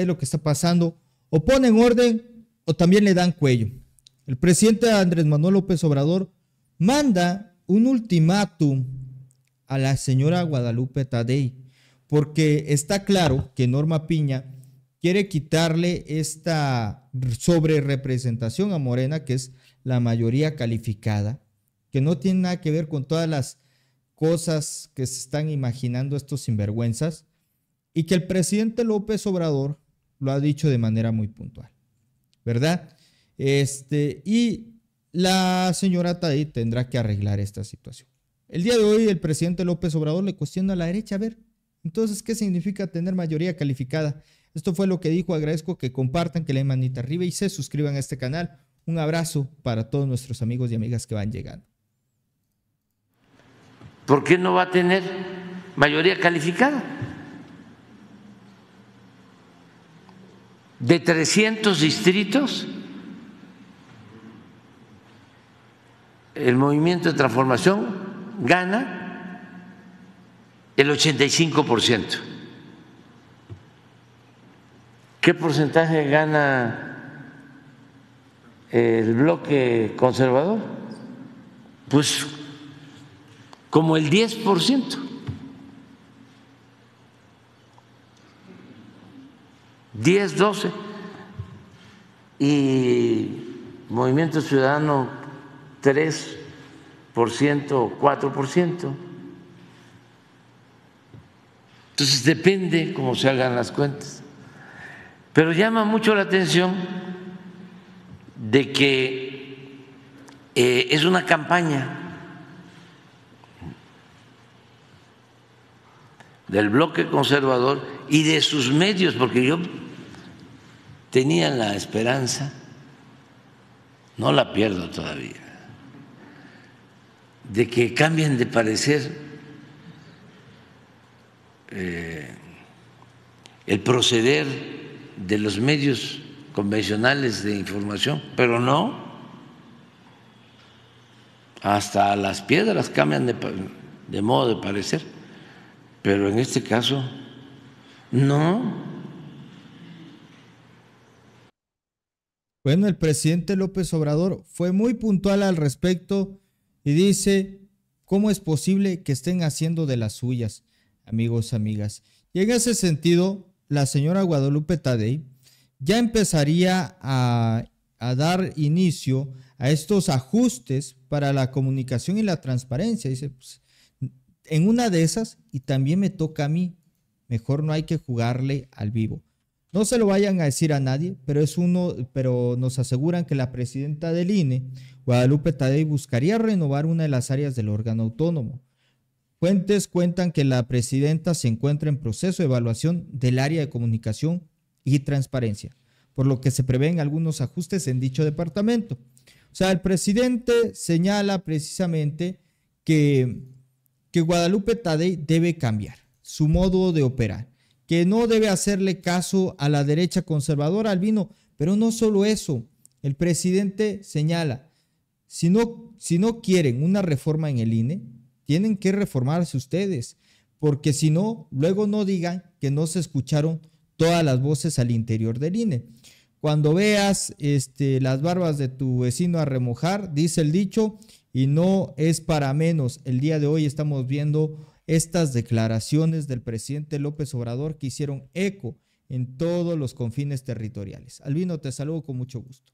es lo que está pasando, o ponen orden o también le dan cuello. El presidente Andrés Manuel López Obrador manda un ultimátum a la señora Guadalupe Tadei, porque está claro que Norma Piña quiere quitarle esta sobre representación a Morena, que es la mayoría calificada, que no tiene nada que ver con todas las cosas que se están imaginando estos sinvergüenzas, y que el presidente López Obrador lo ha dicho de manera muy puntual, ¿verdad? Este, y la señora Tadei tendrá que arreglar esta situación. El día de hoy el presidente López Obrador le cuestiona a la derecha, a ver, entonces, ¿qué significa tener mayoría calificada? Esto fue lo que dijo, agradezco que compartan, que le den manita arriba y se suscriban a este canal. Un abrazo para todos nuestros amigos y amigas que van llegando. ¿Por qué no va a tener mayoría calificada? de 300 distritos, el movimiento de transformación gana el 85%. ¿Qué porcentaje gana el bloque conservador? Pues como el 10%. 10, 12, y Movimiento Ciudadano 3%, 4%. Entonces depende cómo se hagan las cuentas. Pero llama mucho la atención de que eh, es una campaña del bloque conservador y de sus medios, porque yo Tenían la esperanza, no la pierdo todavía, de que cambien de parecer eh, el proceder de los medios convencionales de información, pero no, hasta las piedras cambian de modo de parecer, pero en este caso no. Bueno, el presidente López Obrador fue muy puntual al respecto y dice, ¿cómo es posible que estén haciendo de las suyas, amigos, amigas? Y en ese sentido, la señora Guadalupe Tadei ya empezaría a, dar inicio a estos ajustes para la comunicación y la transparencia. Dice, pues, en una de esas, y también me toca a mí, mejor no hay que jugarle al vivo. No se lo vayan a decir a nadie, pero es uno, pero nos aseguran que la presidenta del INE, Guadalupe Tadei, buscaría renovar una de las áreas del órgano autónomo. Fuentes cuentan que la presidenta se encuentra en proceso de evaluación del área de comunicación y transparencia, por lo que se prevén algunos ajustes en dicho departamento. O sea, el presidente señala precisamente que, que Guadalupe Tadei debe cambiar su modo de operar que no debe hacerle caso a la derecha conservadora, Albino. Pero no solo eso, el presidente señala, si no, si no quieren una reforma en el INE, tienen que reformarse ustedes, porque si no, luego no digan que no se escucharon todas las voces al interior del INE. Cuando veas este, las barbas de tu vecino a remojar, dice el dicho, y no es para menos. El día de hoy estamos viendo estas declaraciones del presidente López Obrador que hicieron eco en todos los confines territoriales. Albino, te saludo con mucho gusto.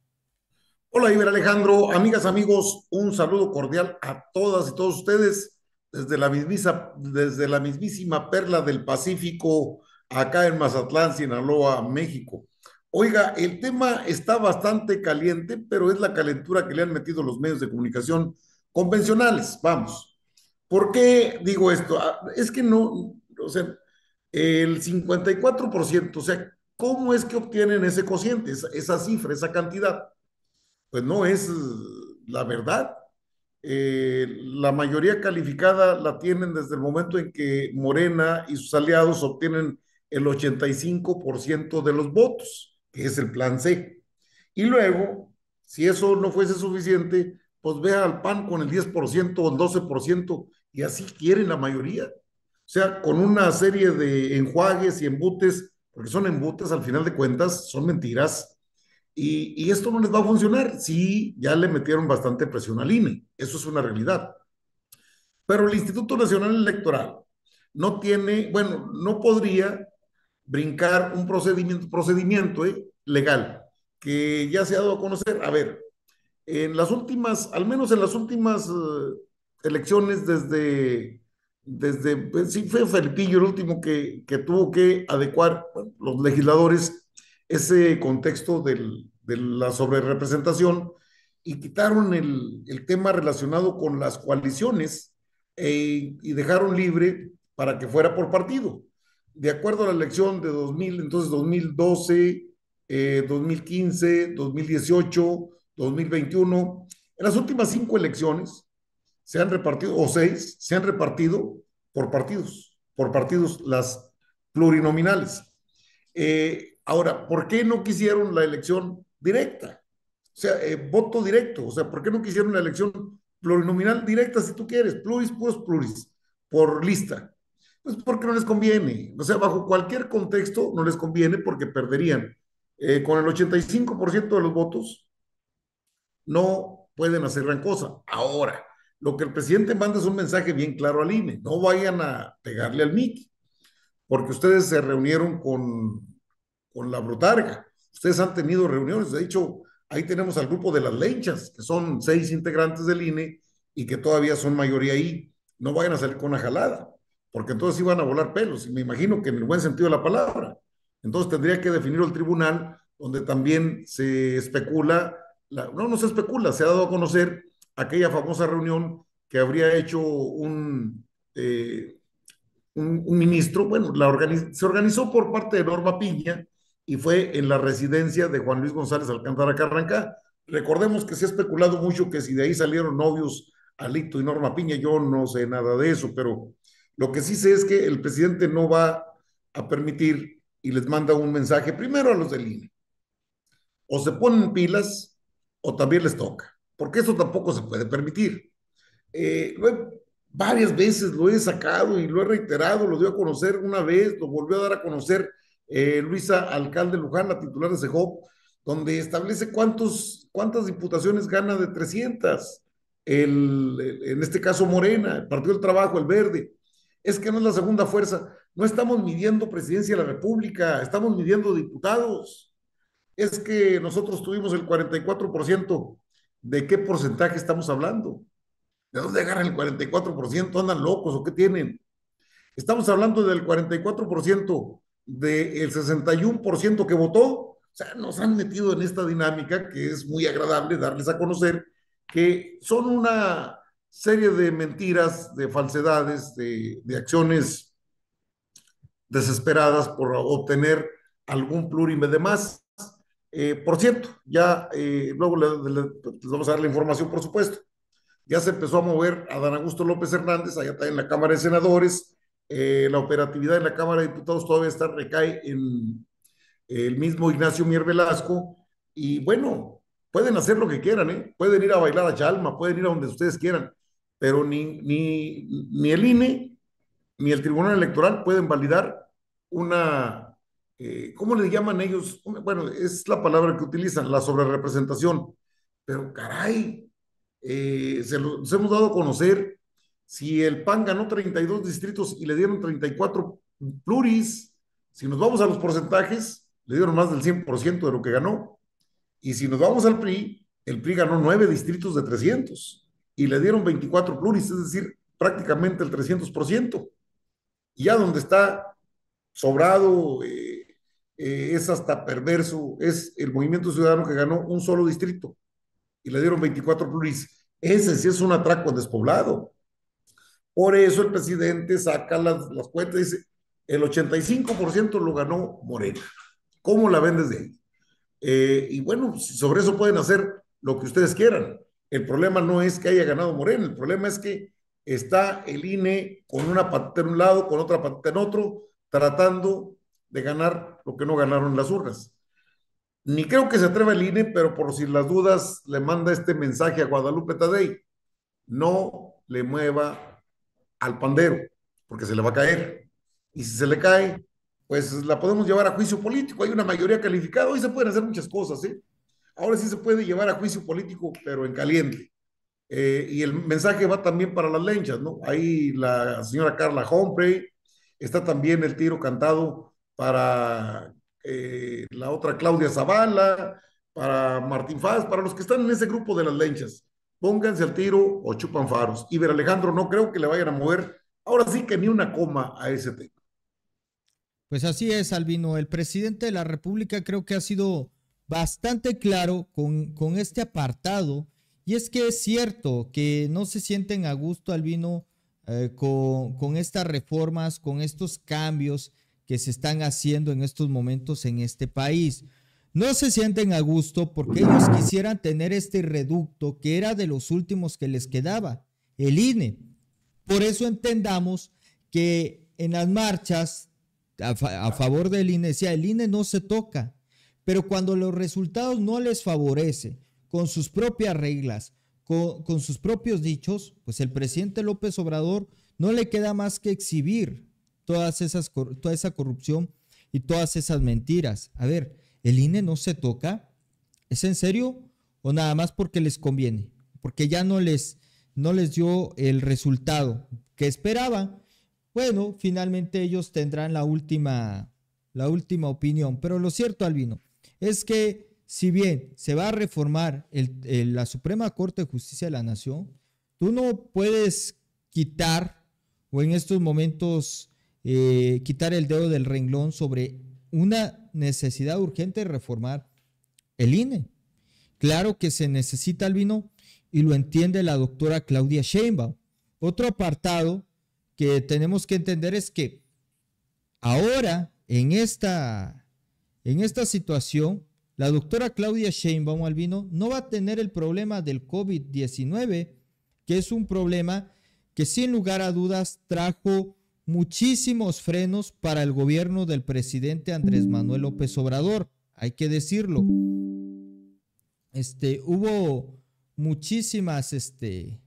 Hola, Iber Alejandro, amigas, amigos, un saludo cordial a todas y todos ustedes desde la, desde la mismísima perla del Pacífico, acá en Mazatlán, Sinaloa, México. Oiga, el tema está bastante caliente, pero es la calentura que le han metido los medios de comunicación convencionales, vamos. ¿Por qué digo esto? Ah, es que no, o sea, el 54%, o sea, ¿cómo es que obtienen ese cociente, esa, cifra, esa cantidad? Pues no es la verdad. Eh, la mayoría calificada la tienen desde el momento en que Morena y sus aliados obtienen el 85% de los votos, que es el plan C. Y luego, si eso no fuese suficiente, pues vea al PAN con el 10% o el 12%, y así quieren la mayoría. O sea, con una serie de enjuagues y embutes, porque son embutes al final de cuentas, son mentiras, y, esto no les va a funcionar. si ya le metieron bastante presión al INE, eso es una realidad. Pero el Instituto Nacional Electoral no tiene, bueno, no podría brincar un procedimiento, procedimiento eh, legal que ya se ha dado a conocer. A ver, en las últimas, al menos en las últimas eh, elecciones desde, desde pues, sí fue Felipillo el último que, que tuvo que adecuar los legisladores ese contexto del, de la sobrerepresentación y quitaron el, el, tema relacionado con las coaliciones eh, y dejaron libre para que fuera por partido. De acuerdo a la elección de 2000, entonces 2012, 2015, 2018, 2021, en las últimas cinco elecciones se han repartido, o seis, se han repartido por partidos, por partidos las plurinominales. Eh, ahora, ¿por qué no quisieron la elección directa? O sea, eh, voto directo. O sea, ¿por qué no quisieron la elección plurinominal directa si tú quieres? Pluris, puros pluris, por lista. Pues porque no les conviene. O sea, bajo cualquier contexto no les conviene porque perderían eh, con el 85% de los votos no pueden hacer gran cosa. Ahora, lo que el presidente manda es un mensaje bien claro al INE, no vayan a pegarle al MIC, porque ustedes se reunieron con, con la Brutarga, ustedes han tenido reuniones, de hecho, ahí tenemos al grupo de las lenchas, que son seis integrantes del INE y que todavía son mayoría ahí, no vayan a salir con una jalada, porque entonces iban a volar pelos, y me imagino que en el buen sentido de la palabra. Entonces tendría que definir el tribunal, donde también se especula no, se especula, se ha dado a conocer aquella famosa reunión que habría hecho un, eh, un, ministro, bueno, se organizó por parte de Norma Piña y fue en la residencia de Juan Luis González Alcántara Carranca. Recordemos que se ha especulado mucho que si de ahí salieron novios Alito y Norma Piña, yo no sé nada de eso, pero lo que sí sé es que el presidente no va a permitir y les manda un mensaje primero a los del INE. O se ponen pilas o también les toca, porque eso tampoco se puede permitir. Eh, lo he, varias veces lo he sacado y lo he reiterado, lo dio a conocer una vez, lo volvió a dar a conocer eh, Luisa Alcalde Luján, la titular de CEJOP, donde establece cuántos, cuántas diputaciones gana de 300, en este caso Morena, el Partido del Trabajo, el Verde. Es que no es la segunda fuerza, no estamos midiendo presidencia de la República, estamos midiendo diputados es que nosotros tuvimos el 44%. ¿De qué porcentaje estamos hablando? ¿De dónde agarran el 44%? ¿Andan locos o qué tienen? Estamos hablando del 44% del 61% que votó. O sea, nos han metido en esta dinámica que es muy agradable darles a conocer que son una serie de mentiras, de falsedades, de, de acciones desesperadas por obtener algún plurime de más. Eh, por cierto, ya eh, luego les vamos a dar la información, por supuesto. Ya se empezó a mover a Dan Augusto López Hernández, allá está en la Cámara de Senadores. Eh, la operatividad en la Cámara de Diputados todavía está, recae en el mismo Ignacio Mier Velasco. Y bueno, pueden hacer lo que quieran, pueden ir a bailar a Chalma, pueden ir a donde ustedes quieran, pero ni, ni, ni el INE ni el Tribunal Electoral pueden validar una eh, ¿cómo le llaman ellos? Bueno, es la palabra que utilizan, la sobrerepresentación. Pero caray, eh, se los hemos dado a conocer. Si el PAN ganó 32 distritos y le dieron 34 pluris, si nos vamos a los porcentajes, le dieron más del 100% de lo que ganó. Y si nos vamos al PRI, el PRI ganó 9 distritos de 300 y le dieron 24 pluris, es decir, prácticamente el 300%. Y ya donde está sobrado eh, eh, es hasta perverso, es el movimiento ciudadano que ganó un solo distrito y le dieron 24 pluris. Ese sí es un atraco despoblado. Por eso el presidente saca las, las cuentas y dice, el 85% lo ganó Morena. ¿Cómo la ven desde ahí? Eh, y bueno, sobre eso pueden hacer lo que ustedes quieran. El problema no es que haya ganado Morena, el problema es que está el INE con una patente en un lado, con otra patente en otro, tratando de ganar lo que no ganaron las urnas. Ni creo que se atreva el INE, pero por si las dudas le manda este mensaje a Guadalupe Tadei. No le mueva al pandero, porque se le va a caer. Y si se le cae, pues la podemos llevar a juicio político. Hay una mayoría calificada. Hoy se pueden hacer muchas cosas, ¿eh? Ahora sí se puede llevar a juicio político, pero en caliente. Eh, y el mensaje va también para las lenchas, ¿no? Ahí la señora Carla Humphrey, está también el tiro cantado para eh, la otra Claudia Zavala, para Martín Faz, para los que están en ese grupo de las lenchas. Pónganse al tiro o chupan faros. Iber Alejandro, no creo que le vayan a mover ahora sí que ni una coma a ese tema. Pues así es, Albino. El presidente de la República creo que ha sido bastante claro con, con este apartado. Y es que es cierto que no se sienten a gusto, Albino, eh, con, con estas reformas, con estos cambios que se están haciendo en estos momentos en este país. No se sienten a gusto porque ellos quisieran tener este reducto que era de los últimos que les quedaba, el INE. Por eso entendamos que en las marchas a, favor del INE, decía, el INE no se toca, pero cuando los resultados no les favorece, con sus propias reglas, con sus propios dichos, pues el presidente López Obrador no le queda más que exhibir todas esas, toda esa corrupción y todas esas mentiras. A ver, el INE no se toca. ¿Es en serio? ¿O nada más porque les conviene? Porque ya no les, no les dio el resultado que esperaban. Bueno, finalmente ellos tendrán la última, la última opinión. Pero lo cierto, Albino, es que si bien se va a reformar la Suprema Corte de Justicia de la Nación, tú no puedes quitar o en estos momentos eh, quitar el dedo del renglón sobre una necesidad urgente de reformar el INE. Claro que se necesita, el vino, y lo entiende la doctora Claudia Sheinbaum. Otro apartado que tenemos que entender es que ahora, en esta, en esta situación, la doctora Claudia Sheinbaum Albino no va a tener el problema del COVID-19, que es un problema que sin lugar a dudas trajo muchísimos frenos para el gobierno del presidente Andrés Manuel López Obrador, hay que decirlo. Este, hubo muchísimas, este,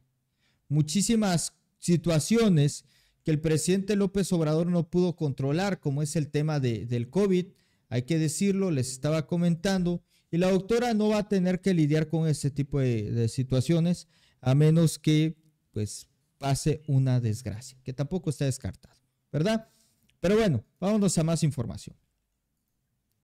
muchísimas situaciones que el presidente López Obrador no pudo controlar, como es el tema del COVID, hay que decirlo, les estaba comentando, y la doctora no va a tener que lidiar con ese tipo de, de situaciones, a menos que, pues, pase una desgracia, que tampoco está descartado, ¿verdad? Pero bueno, vámonos a más información.